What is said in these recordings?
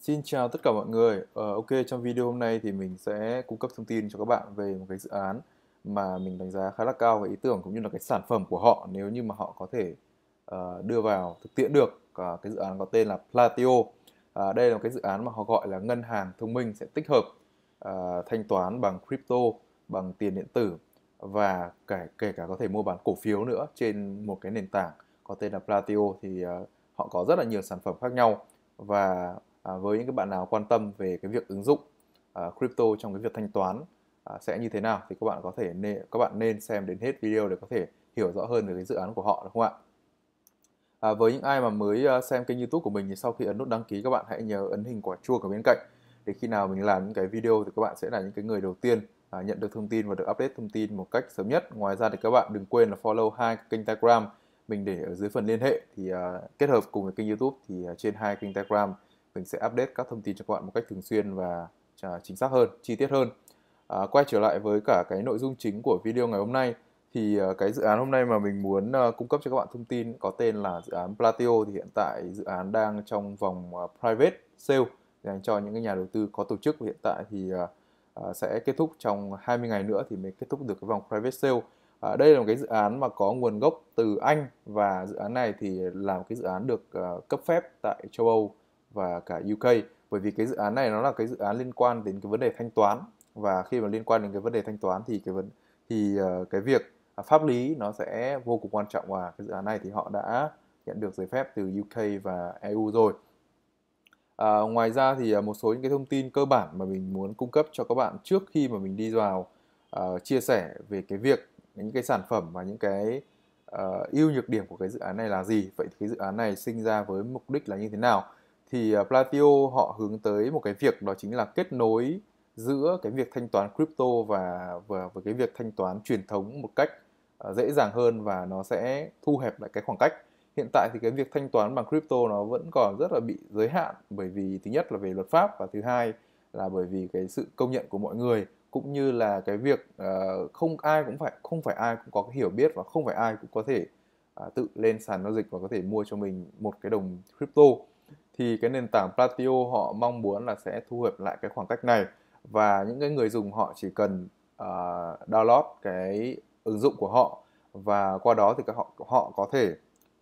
Xin chào tất cả mọi người. Uh, ok, trong video hôm nay thì mình sẽ cung cấp thông tin cho các bạn về một cái dự án mà mình đánh giá khá là cao về ý tưởng cũng như là cái sản phẩm của họ nếu như mà họ có thể uh, đưa vào thực tiễn được uh, cái dự án có tên là Platio. Uh, đây là một cái dự án mà họ gọi là ngân hàng thông minh sẽ tích hợp uh, thanh toán bằng crypto, bằng tiền điện tử và kể kể cả có thể mua bán cổ phiếu nữa trên một cái nền tảng có tên là Platio thì uh, họ có rất là nhiều sản phẩm khác nhau và À, với những các bạn nào quan tâm về cái việc ứng dụng à, crypto trong cái việc thanh toán à, sẽ như thế nào thì các bạn có thể nên, các bạn nên xem đến hết video để có thể hiểu rõ hơn về cái dự án của họ đúng không ạ? À, với những ai mà mới xem kênh youtube của mình thì sau khi ấn nút đăng ký các bạn hãy nhớ ấn hình quả chuông ở bên cạnh để khi nào mình làm những cái video thì các bạn sẽ là những cái người đầu tiên à, nhận được thông tin và được update thông tin một cách sớm nhất ngoài ra thì các bạn đừng quên là follow hai kênh telegram mình để ở dưới phần liên hệ thì à, kết hợp cùng với kênh youtube thì à, trên hai kênh telegram mình sẽ update các thông tin cho các bạn một cách thường xuyên và à, chính xác hơn, chi tiết hơn. À, quay trở lại với cả cái nội dung chính của video ngày hôm nay thì à, cái dự án hôm nay mà mình muốn à, cung cấp cho các bạn thông tin có tên là dự án Platio thì hiện tại dự án đang trong vòng private sale dành cho những cái nhà đầu tư có tổ chức và hiện tại thì sẽ kết thúc trong 20 ngày nữa thì mới kết thúc được cái vòng private sale. À, đây là một cái dự án mà có nguồn gốc từ Anh và dự án này thì là cái dự án được cấp phép tại châu Âu và cả UK bởi vì cái dự án này nó là cái dự án liên quan đến cái vấn đề thanh toán và khi mà liên quan đến cái vấn đề thanh toán thì cái vấn thì ờ, cái việc à, pháp lý nó sẽ vô cùng quan trọng và cái dự án này thì họ đã nhận được giấy phép từ UK và EU rồi. À, ngoài ra thì à, một số những cái thông tin cơ bản mà mình muốn cung cấp cho các bạn trước khi mà mình đi vào uh, chia sẻ về cái việc những cái sản phẩm và những cái uh, ưu nhược điểm của cái dự án này là gì vậy thì cái dự án này sinh ra với mục đích là như thế nào thì à, Platio họ hướng tới một cái việc đó chính là kết nối giữa cái việc thanh toán crypto và và với cái việc thanh toán truyền thống một cách à, dễ dàng hơn và nó sẽ thu hẹp lại cái khoảng cách. Hiện tại thì cái việc thanh toán bằng crypto nó vẫn còn rất là bị giới hạn bởi vì thứ nhất là về luật pháp và thứ hai là bởi vì cái sự công nhận của mọi người cũng như là cái việc à, không ai cũng phải không phải ai cũng có cái hiểu biết và không phải ai cũng có thể tự lên sàn giao dịch và có thể mua cho mình một cái đồng crypto thì cái nền tảng Platio họ mong muốn là sẽ thu hẹp lại cái khoảng cách này và những cái người dùng họ chỉ cần uh, download cái ứng dụng của họ và qua đó thì các họ họ có thể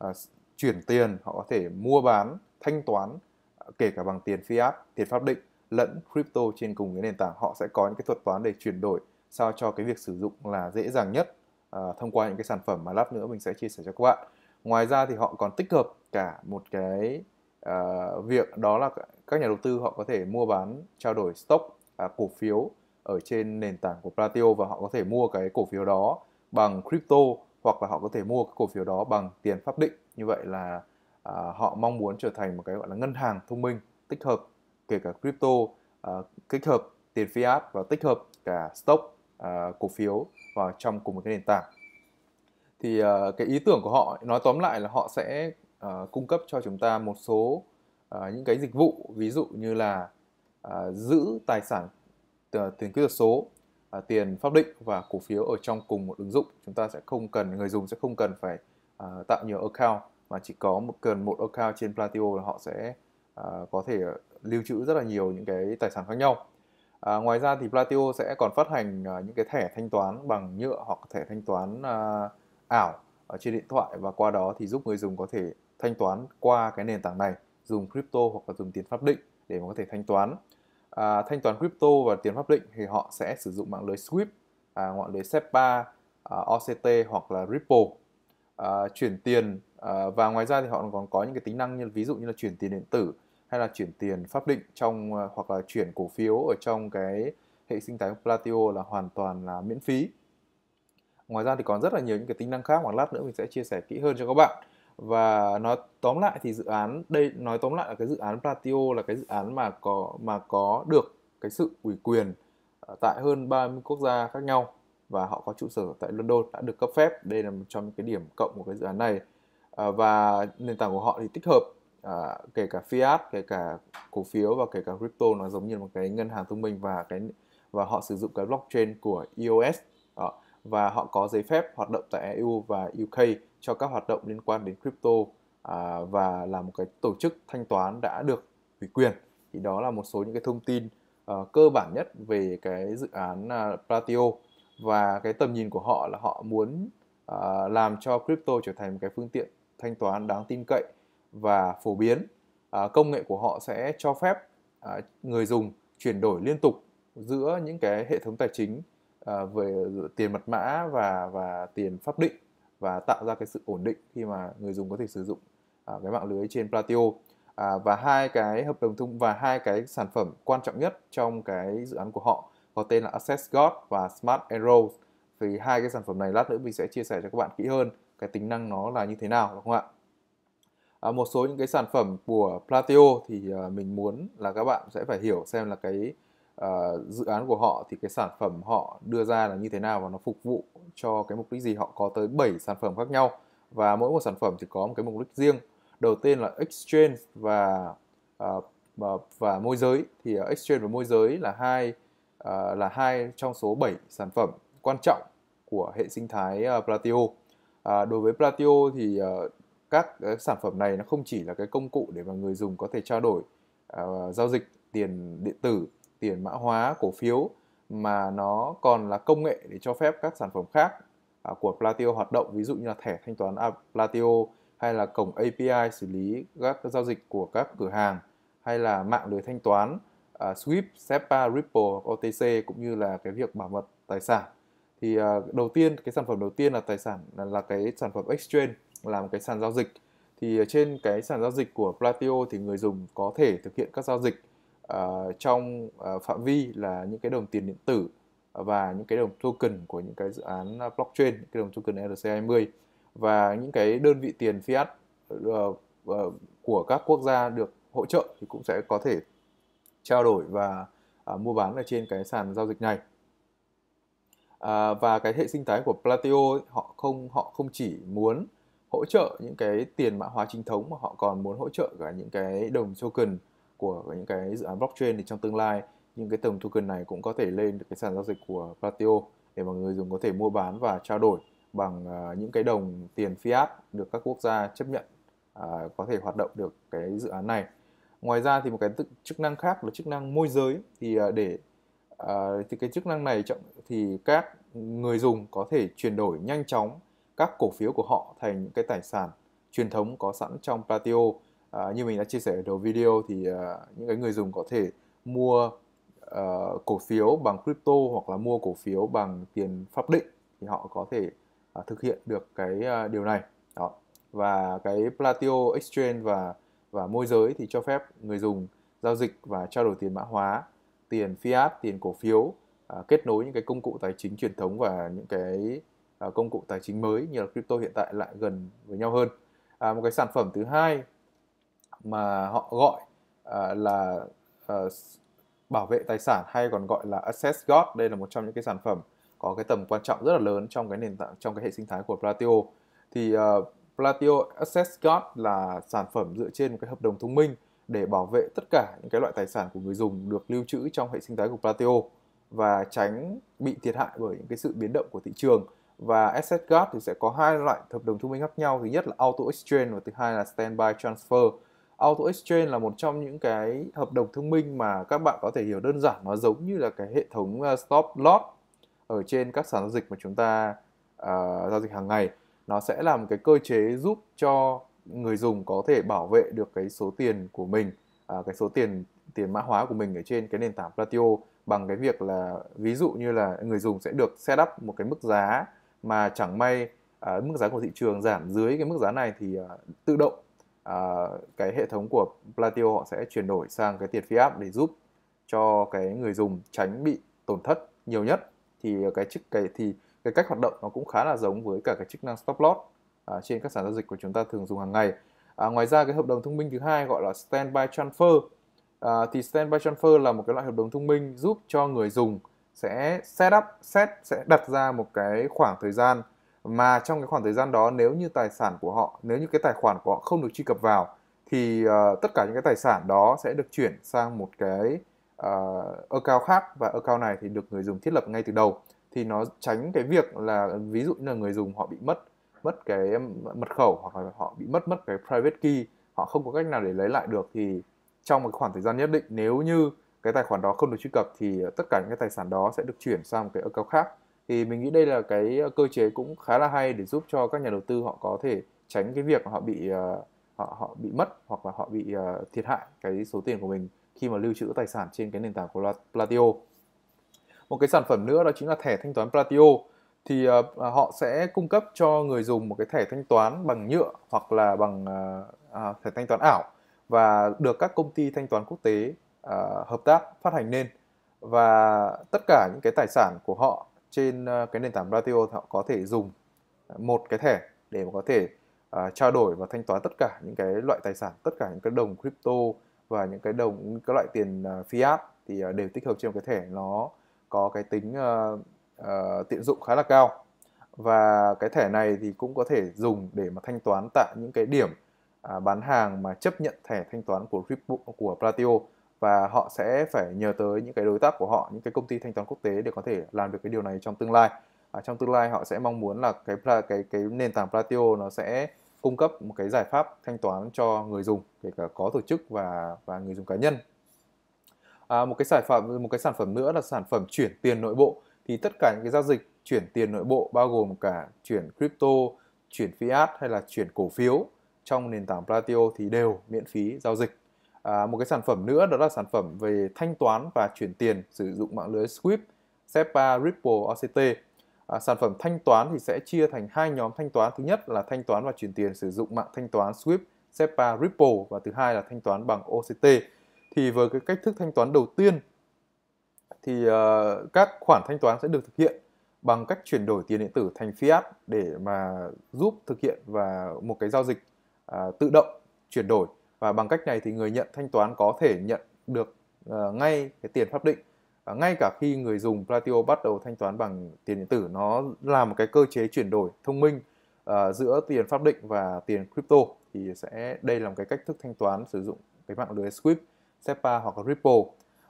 uh, chuyển tiền, họ có thể mua bán, thanh toán à, kể cả bằng tiền fiat, tiền pháp định lẫn crypto trên cùng cái nền tảng họ sẽ có những cái thuật toán để chuyển đổi sao cho cái việc sử dụng là dễ dàng nhất à, thông qua những cái sản phẩm mà lát nữa mình sẽ chia sẻ cho các bạn ngoài ra thì họ còn tích hợp cả một cái À, việc đó là các nhà đầu tư họ có thể mua bán trao đổi stock uh, cổ phiếu ở trên nền tảng của Platio và họ có thể mua cái cổ phiếu đó bằng crypto hoặc là họ có thể mua cái cổ phiếu đó bằng tiền pháp định như vậy là uh, họ mong muốn trở thành một cái gọi là ngân hàng thông minh tích hợp kể cả crypto uh, tích hợp tiền fiat và tích hợp cả stock uh, cổ phiếu vào trong cùng một cái nền tảng thì uh, cái ý tưởng của họ nói tóm lại là họ sẽ uh, cung cấp cho chúng ta một số uh, những cái dịch vụ ví dụ như là uh, giữ tài sản tiền kỹ thuật số uh, tiền pháp định và cổ phiếu ở trong cùng một ứng dụng chúng ta sẽ không cần người dùng sẽ không cần phải uh, tạo nhiều account mà chỉ có một cần một account trên Platio là họ sẽ uh, có thể lưu trữ rất là nhiều những cái tài sản khác nhau À, ngoài ra thì Platio sẽ còn phát hành à, những cái thẻ thanh toán bằng nhựa hoặc thẻ thanh toán à, ảo ở trên điện thoại và qua đó thì giúp người dùng có thể thanh toán qua cái nền tảng này dùng crypto hoặc là dùng tiền pháp định để mà có thể thanh toán à, thanh toán crypto và tiền pháp định thì họ sẽ sử dụng mạng lưới Swift à, mạng lưới SEPA à, OCT hoặc là Ripple à, chuyển tiền à, và ngoài ra thì họ còn có những cái tính năng như ví dụ như là chuyển tiền điện tử hay là chuyển tiền pháp định trong à, hoặc là chuyển cổ phiếu ở trong cái hệ sinh thái Platio là hoàn toàn là miễn phí ngoài ra thì còn rất là nhiều những cái tính năng khác mà lát nữa mình sẽ chia sẻ kỹ hơn cho các bạn và nói tóm lại thì dự án đây nói tóm lại là cái dự án Platio là cái dự án mà có mà có được cái sự ủy quyền ờ, tại hơn 30 quốc gia khác nhau và họ có trụ sở tại London đã được cấp phép đây là một trong những cái điểm cộng của cái dự án này à, và nền tảng của họ thì tích hợp à, kể cả fiat kể cả cổ phiếu và kể cả crypto nó giống như một cái ngân hàng thông minh và cái và họ sử dụng cái blockchain của EOS đó. À, và họ có giấy phép hoạt động tại EU và UK cho các hoạt động liên quan đến crypto à, và là một cái tổ chức thanh toán đã được ủy quyền thì đó là một số những cái thông tin uh, cơ bản nhất về cái dự án uh, Platio và cái tầm nhìn của họ là họ muốn uh, làm cho crypto trở thành một cái phương tiện thanh toán đáng tin cậy và phổ biến uh, công nghệ của họ sẽ cho phép uh, người dùng chuyển đổi liên tục giữa những cái hệ thống tài chính Ờ, về tiền mật mã và và tiền pháp định và tạo ra cái sự ổn định khi mà người dùng có thể sử dụng à, cái mạng lưới trên Platio à, và hai cái hợp đồng thông và hai cái sản phẩm quan trọng nhất trong cái dự án của họ có tên là Access God và Smart Arrows thì hai cái sản phẩm này lát nữa mình sẽ chia sẻ cho các bạn kỹ hơn cái tính năng nó là như thế nào đúng không ạ à, một số những cái sản phẩm của Platio thì à, mình muốn là các bạn sẽ phải hiểu xem là cái uh, dự án của họ thì cái sản phẩm họ đưa ra là như thế nào và nó phục vụ cho cái mục đích gì họ có tới 7 sản phẩm khác nhau và mỗi một sản phẩm thì có một cái mục đích riêng đầu tiên là exchange và uh, ờ, và, ờ, và môi giới thì uh, exchange và môi giới là hai uh, là hai trong số 7 sản phẩm quan trọng của hệ sinh thái uh, Platio. Uh, đối với Platio thì uh, các uh, sản phẩm này nó không chỉ là cái công cụ để mà người dùng có thể trao đổi uh, giao dịch tiền điện tử tiền mã hóa cổ phiếu mà nó còn là công nghệ để cho phép các sản phẩm khác à, của Platio hoạt động ví dụ như là thẻ thanh toán Platio hay là cổng API xử lý các giao dịch của các cửa hàng hay là mạng lưới thanh toán uh, Swift, SEPA, Ripple, OTC cũng như là cái việc bảo mật tài sản. Thì uh, đầu tiên cái sản phẩm đầu tiên là tài sản là, là cái sản phẩm exchange là một cái sàn giao dịch. Thì trên cái sàn giao dịch của Platio thì người dùng có thể thực hiện các giao dịch uh, trong uh, phạm vi là những cái đồng tiền điện tử và những cái đồng token của những cái dự án ờ, blockchain, những cái đồng token ERC20 và những cái đơn vị tiền fiat uh, uh, của các quốc gia được hỗ trợ thì cũng sẽ có thể trao đổi và uh, mua bán ở trên cái sàn giao dịch này à, và cái hệ sinh thái của Platio ấy, họ không họ không chỉ muốn hỗ trợ những cái tiền mã hóa chính thống mà họ còn muốn hỗ trợ cả những cái đồng token của những cái dự án blockchain thì trong tương lai những cái tầm token này cũng có thể lên được cái sàn giao dịch của Platio để mà người dùng có thể mua bán và trao đổi bằng à, những cái đồng tiền fiat được các quốc gia chấp nhận à, có thể hoạt động được cái dự án này. Ngoài ra thì một cái chức năng khác là chức năng môi giới thì à, để à, thì cái chức năng này thì các người dùng có thể chuyển đổi nhanh chóng các cổ phiếu của họ thành những cái tài sản truyền thống có sẵn trong Platio à, như mình đã chia sẻ ở đầu video thì à, những cái người dùng có thể mua à, cổ phiếu bằng crypto hoặc là mua cổ phiếu bằng tiền pháp định thì họ có thể à, thực hiện được cái à, điều này đó và cái Platio Exchange và và môi giới thì cho phép người dùng giao dịch và trao đổi tiền mã hóa, tiền fiat, tiền cổ phiếu à, kết nối những cái công cụ tài chính truyền thống và những cái à, công cụ tài chính mới như là crypto hiện tại lại gần với nhau hơn. À, một cái sản phẩm thứ hai mà họ gọi uh, là uh, bảo vệ tài sản hay còn gọi là Access God đây là một trong những cái sản phẩm có cái tầm quan trọng rất là lớn trong cái nền tảng trong cái hệ sinh thái của Platio thì uh, Platio Access God là sản phẩm dựa trên một cái hợp đồng thông minh để bảo vệ tất cả những cái loại tài sản của người dùng được lưu trữ trong hệ sinh thái của Platio và tránh bị thiệt hại bởi những cái sự biến động của thị trường và Asset Guard thì sẽ có hai loại hợp đồng thông minh khác nhau thứ nhất là Auto Exchange và thứ hai là Standby Transfer Auto Exchange là một trong những cái hợp đồng thông minh mà các bạn có thể hiểu đơn giản nó giống như là cái hệ thống ờ, stop loss ở trên các sàn giao dịch mà chúng ta uh, giao dịch hàng ngày nó sẽ làm cái cơ chế giúp cho người dùng có thể bảo vệ được cái số tiền của mình uh, cái số tiền tiền mã hóa của mình ở trên cái nền tảng Platio bằng cái việc là ví dụ như là người dùng sẽ được set up một cái mức giá mà chẳng may uh, mức giá của thị trường giảm dưới cái mức giá này thì uh, tự động à, cái hệ thống của Platio họ sẽ chuyển đổi sang cái tiền fiat để giúp cho cái người dùng tránh bị tổn thất nhiều nhất thì cái chức cái thì cái cách hoạt động nó cũng khá là giống với cả cái chức năng stop loss à, trên các sàn giao dịch của chúng ta thường dùng hàng ngày à, ngoài ra cái hợp đồng thông minh thứ hai gọi là standby transfer à, thì standby transfer là một cái loại hợp đồng thông minh giúp cho người dùng sẽ set up set sẽ đặt ra một cái khoảng thời gian mà trong cái khoảng thời gian đó nếu như tài sản của họ nếu như cái tài khoản của họ không được truy cập vào thì uh, tất cả những cái tài sản đó sẽ được chuyển sang một cái uh, account khác và account này thì được người dùng thiết lập ngay từ đầu thì nó tránh cái việc là ví dụ như là người dùng họ bị mất mất cái mật khẩu hoặc là họ bị mất mất cái private key họ không có cách nào để lấy lại được thì trong một khoảng thời gian nhất định nếu như cái tài khoản đó không được truy cập thì tất cả những cái tài sản đó sẽ được chuyển sang một cái account khác thì mình nghĩ đây là cái ờ, cơ chế cũng khá là hay để giúp cho các nhà đầu tư họ có thể tránh cái việc họ bị ờ, họ họ bị mất hoặc là họ bị ờ, thiệt hại cái số tiền của mình khi mà lưu trữ tài sản trên cái nền tảng của Platio. Một cái sản phẩm nữa đó chính là thẻ thanh toán Platio thì à, họ sẽ cung cấp cho người dùng một cái thẻ thanh toán bằng nhựa hoặc là bằng à, thẻ thanh toán ảo và được các công ty thanh toán quốc tế hợp tác phát hành nên và tất cả những cái tài sản của họ trên ờ, cái nền tảng Bratio họ có thể dùng ờ, một cái thẻ để có thể uh, trao đổi và thanh toán tất cả những cái loại tài sản, tất cả những cái đồng crypto và những cái đồng những cái loại tiền uh, fiat thì uh, đều tích hợp trên một cái thẻ nó có cái tính uh, uh, tiện dụng khá là cao và cái thẻ này thì cũng có thể dùng để mà thanh toán tại những cái điểm uh, bán hàng mà chấp nhận thẻ thanh toán của crypto của Platio và họ sẽ phải nhờ tới những cái đối tác của họ những cái công ty thanh toán quốc tế để có thể làm được cái điều này trong tương lai à, trong tương lai họ sẽ mong muốn là cái cái cái nền tảng Platio nó sẽ cung cấp một cái giải pháp thanh toán cho người dùng kể cả có tổ chức và và người dùng cá nhân à, một cái sản phẩm một cái sản phẩm nữa là sản phẩm chuyển tiền nội bộ thì tất cả những cái giao dịch chuyển tiền nội bộ bao gồm cả chuyển crypto chuyển fiat hay là chuyển cổ phiếu trong nền tảng Platio thì đều miễn phí giao dịch À, một cái sản phẩm nữa đó là sản phẩm về thanh toán và chuyển tiền sử dụng mạng lưới SWIFT, SEPA, Ripple, OCT. À, sản phẩm thanh toán thì sẽ chia thành hai nhóm thanh toán. Thứ nhất là thanh toán và chuyển tiền sử dụng mạng thanh toán SWIFT, SEPA, Ripple và thứ hai là thanh toán bằng OCT. Thì với cái cách thức thanh toán đầu tiên thì uh, các khoản thanh toán sẽ được thực hiện bằng cách chuyển đổi tiền điện tử thành fiat để mà giúp thực hiện và một cái giao dịch uh, tự động chuyển đổi và bằng cách này thì người nhận thanh toán có thể nhận được uh, ngay cái tiền pháp định uh, ngay cả khi người dùng Platio bắt đầu thanh toán bằng tiền điện tử nó là một cái cơ chế chuyển đổi thông minh uh, giữa tiền pháp định và tiền crypto thì sẽ đây là một cái cách thức thanh toán sử dụng cái mạng lưới Swift, SEPA hoặc là Ripple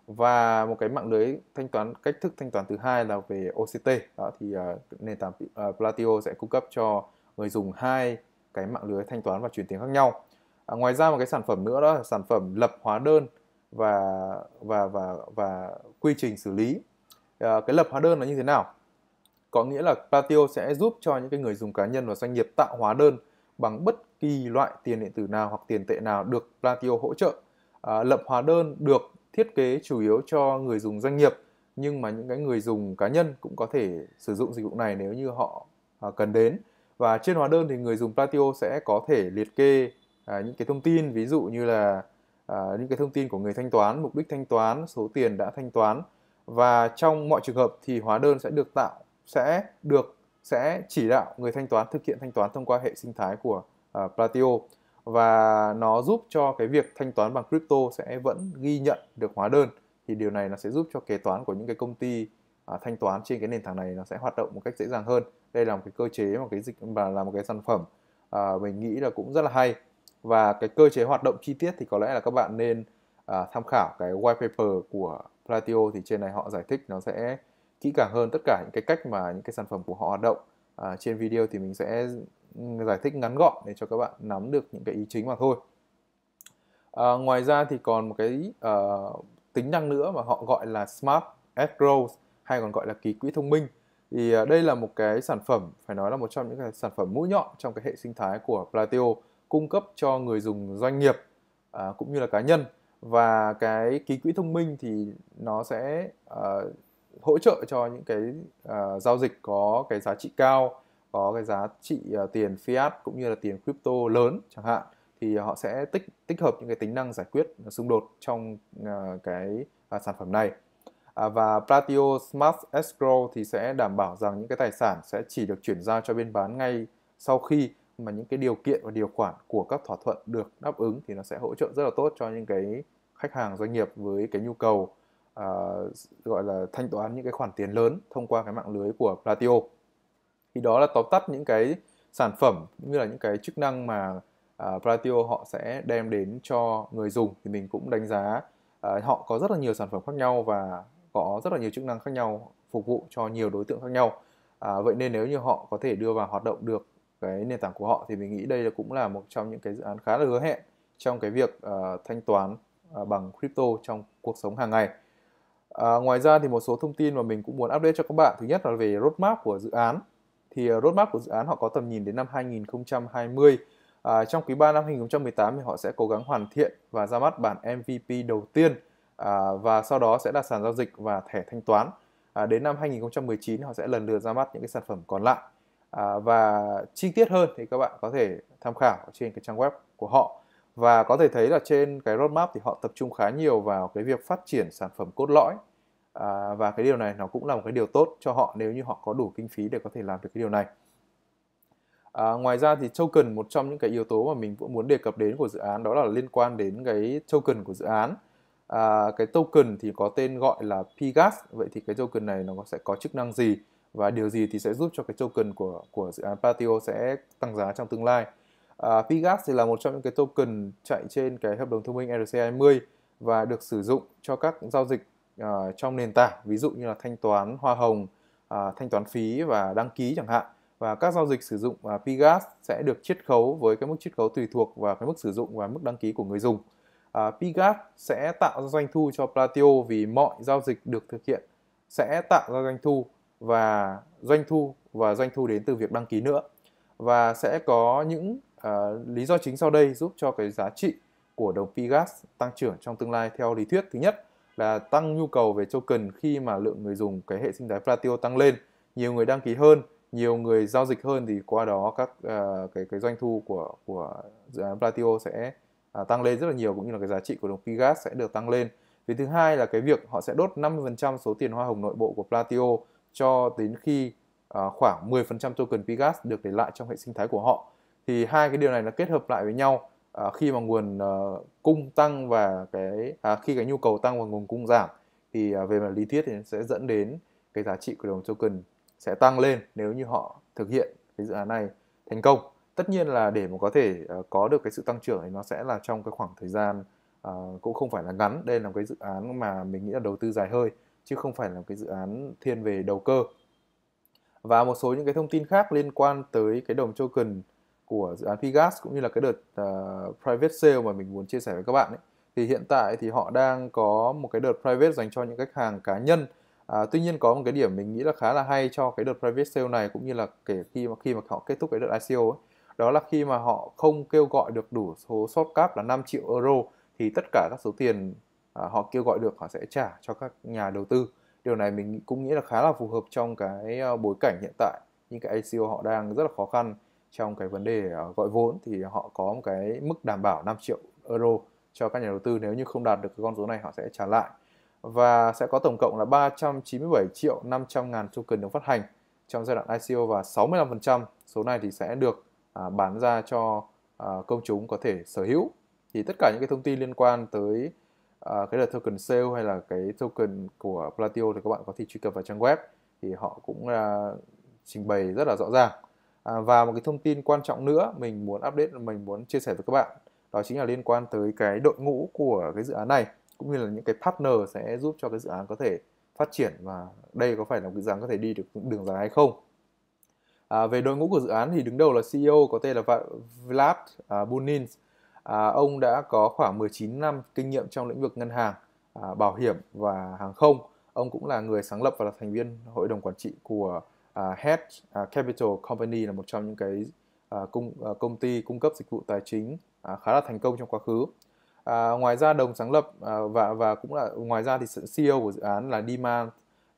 và một cái mạng lưới thanh toán cách thức thanh toán thứ hai là về OCT đó thì uh, nền tảng uh, Platio sẽ cung cấp cho người dùng hai cái mạng lưới thanh toán và chuyển tiền khác nhau à, ngoài ra một cái sản phẩm nữa đó là sản phẩm lập hóa đơn và và và và quy trình xử lý à, cái lập hóa đơn là như thế nào có nghĩa là Platio sẽ giúp cho những cái người dùng cá nhân và doanh nghiệp tạo hóa đơn bằng bất kỳ loại tiền điện tử nào hoặc tiền tệ nào được Platio hỗ trợ à, lập hóa đơn được thiết kế chủ yếu cho người dùng doanh nghiệp nhưng mà những cái người dùng cá nhân cũng có thể sử dụng dịch vụ này nếu như họ à, cần đến và trên hóa đơn thì người dùng Platio sẽ có thể liệt kê à, những cái thông tin ví dụ như là à, những cái thông tin của người thanh toán, mục đích thanh toán, số tiền đã thanh toán và trong mọi trường hợp thì hóa đơn sẽ được tạo sẽ được sẽ chỉ đạo người thanh toán thực hiện thanh toán thông qua hệ sinh thái của uh, Platio và nó giúp cho cái việc thanh toán bằng crypto sẽ vẫn ghi nhận được hóa đơn thì điều này nó sẽ giúp cho kế toán của những cái công ty uh, thanh toán trên cái nền tảng này nó sẽ hoạt động một cách dễ dàng hơn đây là một cái cơ chế một cái dịch và là một cái sản phẩm uh, mình nghĩ là cũng rất là hay và cái cơ chế hoạt động chi tiết thì có lẽ là các bạn nên à, tham khảo cái white paper của Platio thì trên này họ giải thích nó sẽ kỹ càng hơn tất cả những cái cách mà những cái sản phẩm của họ hoạt động à, trên video thì mình sẽ giải thích ngắn gọn để cho các bạn nắm được những cái ý chính mà thôi à, ngoài ra thì còn một cái à, tính năng nữa mà họ gọi là smart escrow hay còn gọi là ký quỹ thông minh thì à, đây là một cái sản phẩm phải nói là một trong những cái sản phẩm mũi nhọn trong cái hệ sinh thái của Platio cung cấp cho người dùng doanh nghiệp à, cũng như là cá nhân và cái ký quỹ thông minh thì nó sẽ à, hỗ trợ cho những cái à, giao dịch có cái giá trị cao có cái giá trị à, tiền fiat cũng như là tiền crypto lớn chẳng hạn thì họ sẽ tích tích hợp những cái tính năng giải quyết xung đột trong à, cái à, sản phẩm này à, và Platio Smart Escrow thì sẽ đảm bảo rằng những cái tài sản sẽ chỉ được chuyển giao cho bên bán ngay sau khi mà những cái điều kiện và điều khoản của các thỏa thuận được đáp ứng thì nó sẽ hỗ trợ rất là tốt cho những cái khách hàng doanh nghiệp với cái nhu cầu uh, gọi là thanh toán những cái khoản tiền lớn thông qua cái mạng lưới của Platio. Thì đó là tóm tắt những cái sản phẩm cũng như là những cái chức năng mà uh, Platio họ sẽ đem đến cho người dùng thì mình cũng đánh giá uh, họ có rất là nhiều sản phẩm khác nhau và có rất là nhiều chức năng khác nhau phục vụ cho nhiều đối tượng khác nhau. À, vậy nên nếu như họ có thể đưa vào hoạt động được cái nền tảng của họ thì mình nghĩ đây là cũng là một trong những cái dự án khá là hứa hẹn trong cái việc uh, thanh toán uh, bằng crypto trong cuộc sống hàng ngày. Uh, ngoài ra thì một số thông tin mà mình cũng muốn update cho các bạn. Thứ nhất là về roadmap của dự án. Thì uh, roadmap của dự án họ có tầm nhìn đến năm 2020. Uh, à, trong quý 3 năm 2018 thì họ sẽ cố gắng hoàn thiện và ra mắt bản MVP đầu tiên uh, và sau đó sẽ là sàn giao dịch và thẻ thanh toán. À, đến năm 2019 họ sẽ lần lượt ra mắt những cái sản phẩm còn lại à, và chi tiết hơn thì các bạn có thể tham khảo trên cái trang web của họ và có thể thấy là trên cái roadmap thì họ tập trung khá nhiều vào cái việc phát triển sản phẩm cốt lõi à, và cái điều này nó cũng là một cái điều tốt cho họ nếu như họ có đủ kinh phí để có thể làm được cái điều này à, ngoài ra thì token một trong những cái yếu tố mà mình cũng muốn đề cập đến của dự án đó là liên quan đến cái token của dự án à, cái token thì có tên gọi là Pigas vậy thì cái token này nó sẽ có chức năng gì và điều gì thì sẽ giúp cho cái token của của dự án Patio sẽ tăng giá trong tương lai. À, Pigas thì là một trong những cái token chạy trên cái hợp đồng thông minh ERC20 và được sử dụng cho các giao dịch uh, trong nền tảng, ví dụ như là thanh toán hoa hồng, uh, thanh toán phí và đăng ký chẳng hạn. Và các giao dịch sử dụng uh, à, Pigas sẽ được chiết khấu với cái mức chiết khấu tùy thuộc vào cái mức sử dụng và mức đăng ký của người dùng. Uh, Pigas sẽ tạo ra doanh thu cho Platio vì mọi giao dịch được thực hiện sẽ tạo ra doanh thu và doanh thu và doanh thu đến từ việc đăng ký nữa và sẽ có những uh, lý do chính sau đây giúp cho cái giá trị của đồng Pigas tăng trưởng trong tương lai theo lý thuyết thứ nhất là tăng nhu cầu về token khi mà lượng người dùng cái hệ sinh thái Platio tăng lên nhiều người đăng ký hơn nhiều người giao dịch hơn thì qua đó các uh, cái cái doanh thu của của dự án Platio sẽ uh, tăng lên rất là nhiều cũng như là cái giá trị của đồng Pigas sẽ được tăng lên. Vì thứ hai là cái việc họ sẽ đốt 50% số tiền hoa hồng nội bộ của Platio cho đến khi à, khoảng 10% token Pigas được để lại trong hệ sinh thái của họ. Thì hai cái điều này nó kết hợp lại với nhau à, khi mà nguồn à, cung tăng và cái khi cái nhu cầu tăng và nguồn cung giảm thì về mặt lý thuyết thì sẽ dẫn đến cái giá trị của đồng token sẽ tăng lên nếu như họ thực hiện cái dự án này thành công. Tất nhiên là để mà có thể có được cái sự tăng trưởng thì nó sẽ là trong cái khoảng thời gian cũng không phải là ngắn. Đây là một cái dự án mà mình nghĩ là đầu tư dài hơi chứ không phải là một cái dự án thiên về đầu cơ và một số những cái thông tin khác liên quan tới cái đồng token của dự án Pigas cũng như là cái đợt uh, private sale mà mình muốn chia sẻ với các bạn ấy thì hiện tại thì họ đang có một cái đợt private dành cho những khách hàng cá nhân à, tuy nhiên có một cái điểm mình nghĩ là khá là hay cho cái đợt private sale này cũng như là kể khi mà khi mà họ kết thúc cái đợt ICO ấy đó là khi mà họ không kêu gọi được đủ số short cap là 5 triệu euro thì tất cả các số tiền À, họ kêu gọi được họ sẽ trả cho các nhà đầu tư điều này mình cũng nghĩ là khá là phù hợp trong cái à, bối cảnh hiện tại những cái ICO họ đang rất là khó khăn trong cái vấn đề à, gọi vốn thì họ có một cái mức đảm bảo 5 triệu euro cho các nhà đầu tư nếu như không đạt được cái con số này họ sẽ trả lại và sẽ có tổng cộng là 397 triệu 500 ngàn token được phát hành trong giai đoạn ICO và 65% số này thì sẽ được à, bán ra cho à, công chúng có thể sở hữu thì tất cả những cái thông tin liên quan tới Ờ, cái đợt token sale hay là cái token của Platio thì các bạn có thể truy cập vào trang web thì họ cũng à, trình bày rất là rõ ràng à, và một cái thông tin quan trọng nữa mình muốn update mình muốn chia sẻ với các bạn đó chính là liên quan tới cái đội ngũ của cái dự án này cũng như là những cái partner sẽ giúp cho cái dự án có thể phát triển và đây có phải là một cái dự án có thể đi được đường dài hay không à, về đội ngũ của dự án thì đứng đầu là CEO có tên là Vlad uh, à, Bunin À, ông đã có khoảng 19 năm kinh nghiệm trong lĩnh vực ngân hàng, à, bảo hiểm và hàng không. Ông cũng là người sáng lập và là thành viên hội đồng quản trị của à, Head à, Capital Company là một trong những cái à, công, à, công ty cung cấp dịch vụ tài chính à, khá là thành công trong quá khứ. À, ngoài ra đồng sáng lập à, và và cũng là ngoài ra thì CEO của dự án là Demand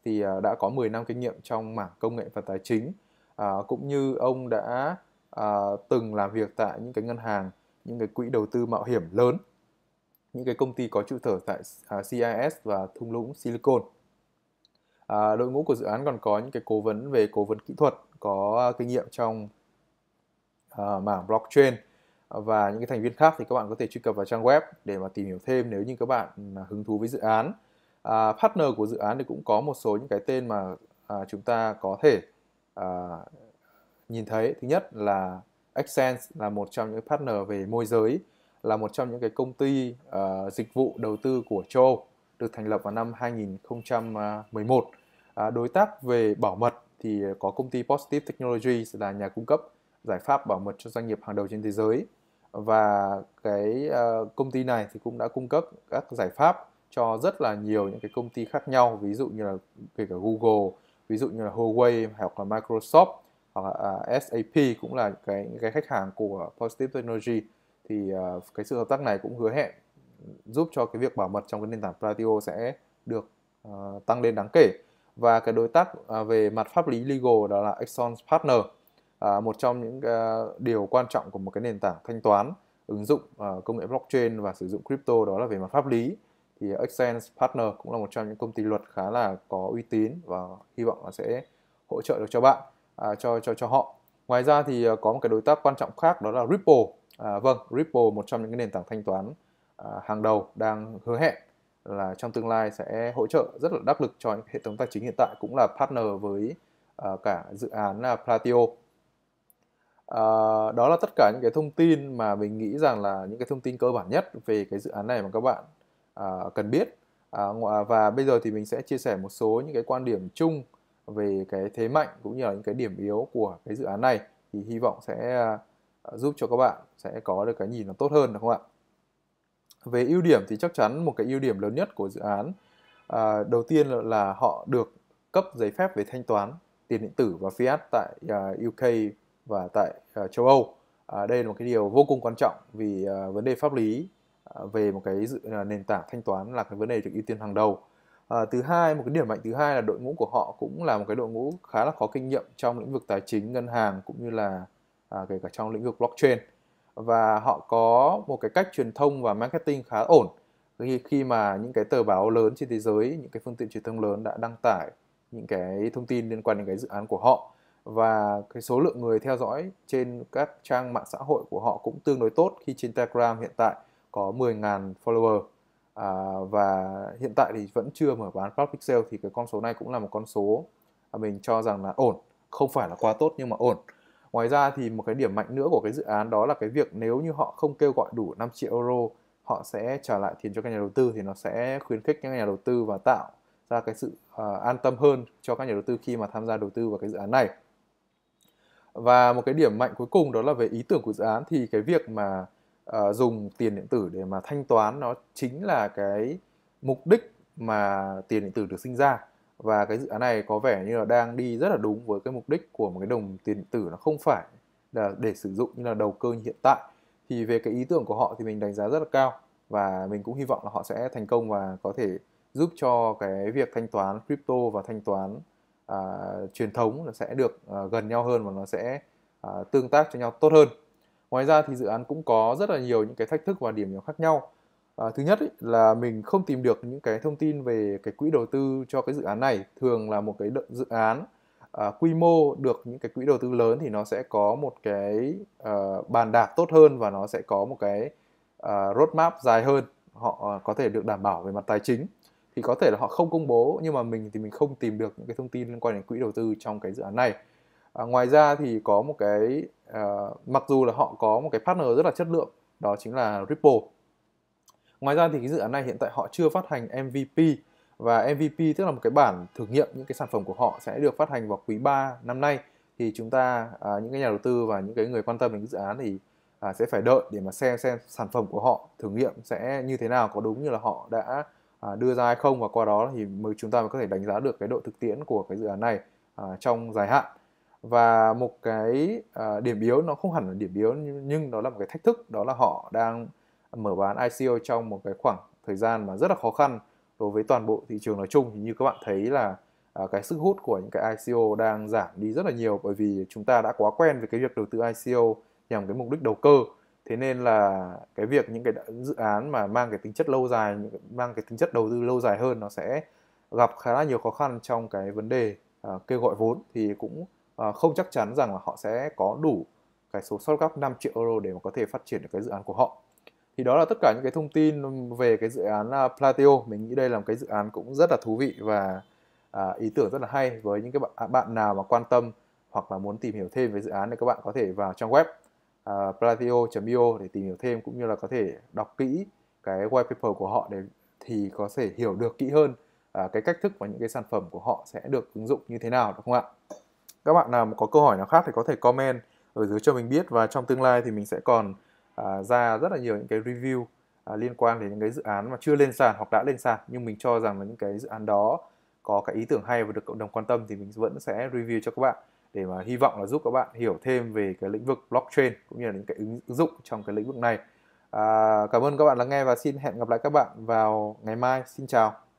thì à, đã có 10 năm kinh nghiệm trong mảng công nghệ và tài chính. À, cũng như ông đã à, từng làm việc tại những cái ngân hàng những cái quỹ đầu tư mạo hiểm lớn những cái công ty có trụ sở tại à, CIS và thung lũng Silicon. À, đội ngũ của dự án còn có những cái cố vấn về cố vấn kỹ thuật có kinh nghiệm trong à, mảng blockchain à, và những cái thành viên khác thì các bạn có thể truy cập vào trang web để mà tìm hiểu thêm nếu như các bạn hứng thú với dự án. À, partner của dự án thì cũng có một số những cái tên mà à, chúng ta có thể à, nhìn thấy. Thứ nhất là Accent là một trong những partner về môi giới là một trong những cái công ty uh, dịch vụ đầu tư của châu được thành lập vào năm 2011. Uh, à, đối tác về bảo mật thì có công ty Positive Technology là nhà cung cấp giải pháp bảo mật cho doanh nghiệp hàng đầu trên thế giới và cái uh, công ty này thì cũng đã cung cấp các giải pháp cho rất là nhiều những cái công ty khác nhau ví dụ như là kể cả Google, ví dụ như là Huawei hoặc là Microsoft hoặc là à, SAP cũng là cái cái khách hàng của Positive Technology thì à, cái sự hợp tác này cũng hứa hẹn giúp cho cái việc bảo mật trong cái nền tảng Platio sẽ được à, tăng lên đáng kể và cái đối tác về mặt pháp lý legal đó là Exxon Partner một trong những điều quan trọng của một cái nền tảng thanh toán ứng dụng công nghệ blockchain và sử dụng crypto đó là về mặt pháp lý thì Exxon Partner cũng là một trong những công ty luật khá là có uy tín và hy vọng là sẽ hỗ trợ được cho bạn à, cho cho cho họ ngoài ra thì à, có một cái đối tác quan trọng khác đó là Ripple à, vâng Ripple một trong những cái nền tảng thanh toán à, hàng đầu đang hứa hẹn là trong tương lai sẽ hỗ trợ rất là đắc lực cho những hệ thống tài chính hiện tại cũng là partner với à, cả dự án là Platio à, đó là tất cả những cái thông tin mà mình nghĩ rằng là những cái thông tin cơ bản nhất về cái dự án này mà các bạn à, cần biết à, và bây giờ thì mình sẽ chia sẻ một số những cái quan điểm chung về cái thế mạnh cũng như là những cái điểm yếu của cái dự án này thì hy vọng sẽ à, giúp cho các bạn sẽ có được cái nhìn nó tốt hơn được không ạ? Về ưu điểm thì chắc chắn một cái ưu điểm lớn nhất của dự án à, đầu tiên là, là họ được cấp giấy phép về thanh toán tiền điện tử và fiat tại à, UK và tại à, châu Âu. À, đây là một cái điều vô cùng quan trọng vì à, vấn đề pháp lý à, về một cái dự, à, nền tảng thanh toán là cái vấn đề được ưu tiên hàng đầu À, thứ hai một cái điểm mạnh thứ hai là đội ngũ của họ cũng là một cái đội ngũ khá là có kinh nghiệm trong lĩnh vực tài chính ngân hàng cũng như là à, kể cả trong lĩnh vực blockchain và họ có một cái cách truyền thông và marketing khá ổn khi khi mà những cái tờ báo lớn trên thế giới những cái phương tiện truyền thông lớn đã đăng tải những cái thông tin liên quan đến cái dự án của họ và cái số lượng người theo dõi trên các trang mạng xã hội của họ cũng tương đối tốt khi trên Telegram hiện tại có 10.000 follower à, và hiện tại thì vẫn chưa mở bán Cloud Pixel thì cái con số này cũng là một con số mình cho rằng là ổn không phải là quá tốt nhưng mà ổn ngoài ra thì một cái điểm mạnh nữa của cái dự án đó là cái việc nếu như họ không kêu gọi đủ 5 triệu euro họ sẽ trả lại tiền cho các nhà đầu tư thì nó sẽ khuyến khích các nhà đầu tư và tạo ra cái sự uh, an tâm hơn cho các nhà đầu tư khi mà tham gia đầu tư vào cái dự án này và một cái điểm mạnh cuối cùng đó là về ý tưởng của dự án thì cái việc mà uh, dùng tiền điện tử để mà thanh toán nó chính là cái mục đích mà tiền điện tử được sinh ra và cái dự án này có vẻ như là đang đi rất là đúng với cái mục đích của một cái đồng tiền điện tử nó không phải là để sử dụng như là đầu cơ như hiện tại thì về cái ý tưởng của họ thì mình đánh giá rất là cao và mình cũng hy vọng là họ sẽ thành công và có thể giúp cho cái việc thanh toán crypto và thanh toán uh, truyền thống nó sẽ được uh, gần nhau hơn và nó sẽ uh, tương tác cho nhau tốt hơn ngoài ra thì dự án cũng có rất là nhiều những cái thách thức và điểm nhóm khác nhau à, thứ nhất ý, là mình không tìm được những cái thông tin về cái quỹ đầu tư cho cái dự án này thường là một cái dự án à, quy mô được những cái quỹ đầu tư lớn thì nó sẽ có một cái à, bàn đạp tốt hơn và nó sẽ có một cái à, roadmap dài hơn họ à, có thể được đảm bảo về mặt tài chính thì có thể là họ không công bố nhưng mà mình thì mình không tìm được những cái thông tin liên quan đến quỹ đầu tư trong cái dự án này à, ngoài ra thì có một cái uh, mặc dù là họ có một cái partner rất là chất lượng đó chính là Ripple ngoài ra thì cái dự án này hiện tại họ chưa phát hành MVP và MVP tức là một cái bản thử nghiệm những cái sản phẩm của họ sẽ được phát hành vào quý 3 năm nay thì chúng ta à, những cái nhà đầu tư và những cái người quan tâm đến dự án thì à, sẽ phải đợi để mà xem xem sản phẩm của họ thử nghiệm sẽ như thế nào có đúng như là họ đã à, đưa ra hay không và qua đó thì mới chúng ta mới có thể đánh giá được cái độ thực tiễn của cái dự án này à, trong dài hạn và một cái uh, điểm yếu nó không hẳn là điểm yếu nhưng nó là một cái thách thức đó là họ đang mở bán ICO trong một cái khoảng thời gian mà rất là khó khăn đối với toàn bộ thị trường nói chung thì như các bạn thấy là uh, cái sức hút của những cái ICO đang giảm đi rất là nhiều bởi vì chúng ta đã quá quen với cái việc đầu tư ICO nhằm cái mục đích đầu cơ thế nên là cái việc những cái dự án mà mang cái tính chất lâu dài mang cái tính chất đầu tư lâu dài hơn nó sẽ gặp khá là nhiều khó khăn trong cái vấn đề uh, kêu gọi vốn thì cũng Ờ, không chắc chắn rằng là họ sẽ có đủ cái số slot góc 5 triệu euro để mà có thể phát triển được cái dự án của họ thì đó là tất cả những cái thông tin về cái dự án uh, à, Plateo mình nghĩ đây là một cái dự án cũng rất là thú vị và uh, ý tưởng rất là hay với những cái bạn, à, bạn nào mà quan tâm hoặc là muốn tìm hiểu thêm về dự án thì các bạn có thể vào trang web uh, plateo.io để tìm hiểu thêm cũng như là có thể đọc kỹ cái white paper của họ để thì có thể hiểu được kỹ hơn uh, cái cách thức và những cái sản phẩm của họ sẽ được ứng dụng như thế nào đúng không ạ? các bạn nào có câu hỏi nào khác thì có thể comment ở dưới cho mình biết và trong tương lai thì mình sẽ còn à, ra rất là nhiều những cái review à, liên quan đến những cái dự án mà chưa lên sàn hoặc đã lên sàn nhưng mình cho rằng là những cái dự án đó có cái ý tưởng hay và được cộng đồng quan tâm thì mình vẫn sẽ review cho các bạn để mà hy vọng là giúp các bạn hiểu thêm về cái lĩnh vực blockchain cũng như là những cái ứng dụng trong cái lĩnh vực này. À, cảm ơn các bạn lắng nghe và xin hẹn gặp lại các bạn vào ngày mai. Xin chào.